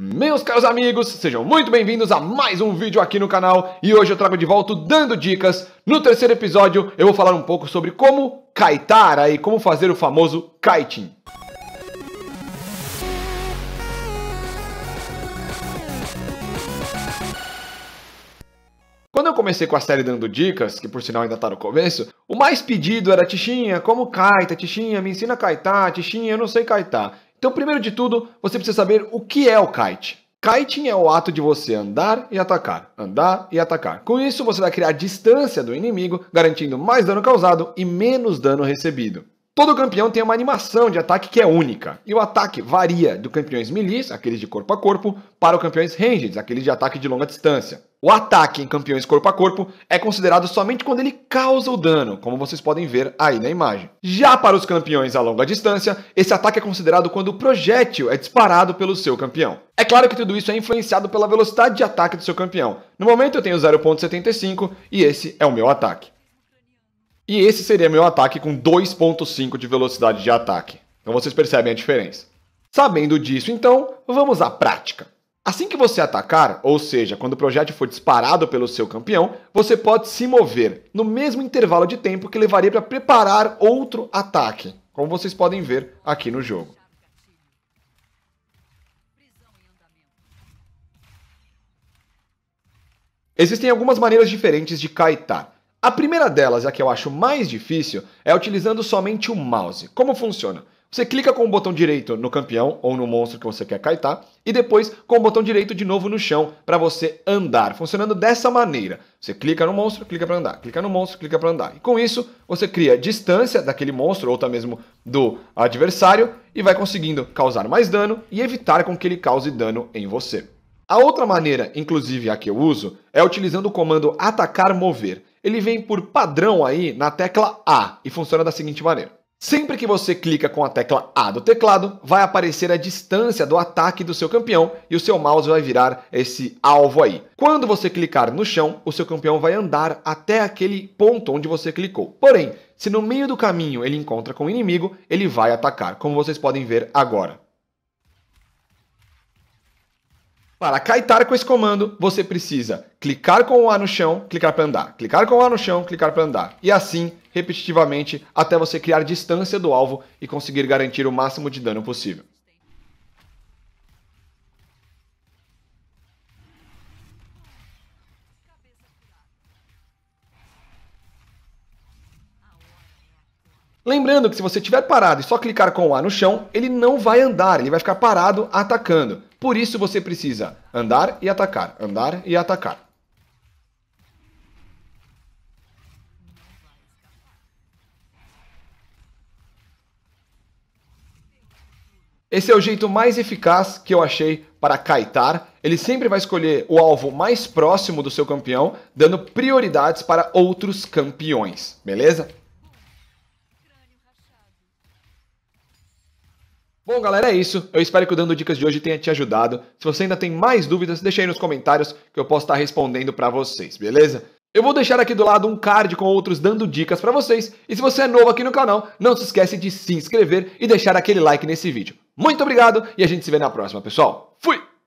Meus caros amigos, sejam muito bem-vindos a mais um vídeo aqui no canal e hoje eu trago de volta Dando Dicas. No terceiro episódio eu vou falar um pouco sobre como kaitar aí como fazer o famoso kiting. Quando eu comecei com a série dando dicas, que por sinal ainda tá no começo, o mais pedido era Tichinha, como kaita, Tichinha, me ensina a kaitar, Tichinha, eu não sei kaitar. Então, primeiro de tudo, você precisa saber o que é o kite. Kiting é o ato de você andar e atacar, andar e atacar. Com isso, você vai criar distância do inimigo, garantindo mais dano causado e menos dano recebido. Todo campeão tem uma animação de ataque que é única, e o ataque varia do campeões melee, aqueles de corpo a corpo, para os campeões ranged, aqueles de ataque de longa distância. O ataque em campeões corpo a corpo é considerado somente quando ele causa o dano, como vocês podem ver aí na imagem. Já para os campeões a longa distância, esse ataque é considerado quando o projétil é disparado pelo seu campeão. É claro que tudo isso é influenciado pela velocidade de ataque do seu campeão. No momento eu tenho 0.75 e esse é o meu ataque. E esse seria meu ataque com 2.5 de velocidade de ataque. Então vocês percebem a diferença. Sabendo disso, então, vamos à prática. Assim que você atacar, ou seja, quando o projétil for disparado pelo seu campeão, você pode se mover no mesmo intervalo de tempo que levaria para preparar outro ataque, como vocês podem ver aqui no jogo. Existem algumas maneiras diferentes de kaitar. A primeira delas, a que eu acho mais difícil, é utilizando somente o mouse. Como funciona? Você clica com o botão direito no campeão ou no monstro que você quer kaitar e depois com o botão direito de novo no chão para você andar, funcionando dessa maneira. Você clica no monstro, clica para andar, clica no monstro, clica para andar. E com isso, você cria distância daquele monstro ou até mesmo do adversário e vai conseguindo causar mais dano e evitar com que ele cause dano em você. A outra maneira, inclusive a que eu uso, é utilizando o comando atacar mover. Ele vem por padrão aí na tecla A e funciona da seguinte maneira. Sempre que você clica com a tecla A do teclado, vai aparecer a distância do ataque do seu campeão e o seu mouse vai virar esse alvo aí. Quando você clicar no chão, o seu campeão vai andar até aquele ponto onde você clicou. Porém, se no meio do caminho ele encontra com o inimigo, ele vai atacar, como vocês podem ver agora. Para kaitar com esse comando, você precisa clicar com o A no chão, clicar para andar, clicar com o A no chão, clicar para andar. E assim, repetitivamente, até você criar distância do alvo e conseguir garantir o máximo de dano possível. Lembrando que se você estiver parado e só clicar com o A no chão, ele não vai andar, ele vai ficar parado atacando. Por isso você precisa andar e atacar, andar e atacar. Esse é o jeito mais eficaz que eu achei para Kaitar. Ele sempre vai escolher o alvo mais próximo do seu campeão, dando prioridades para outros campeões, beleza? Bom, galera, é isso. Eu espero que o Dando Dicas de hoje tenha te ajudado. Se você ainda tem mais dúvidas, deixa aí nos comentários que eu posso estar respondendo para vocês, beleza? Eu vou deixar aqui do lado um card com outros dando dicas para vocês. E se você é novo aqui no canal, não se esquece de se inscrever e deixar aquele like nesse vídeo. Muito obrigado e a gente se vê na próxima, pessoal. Fui!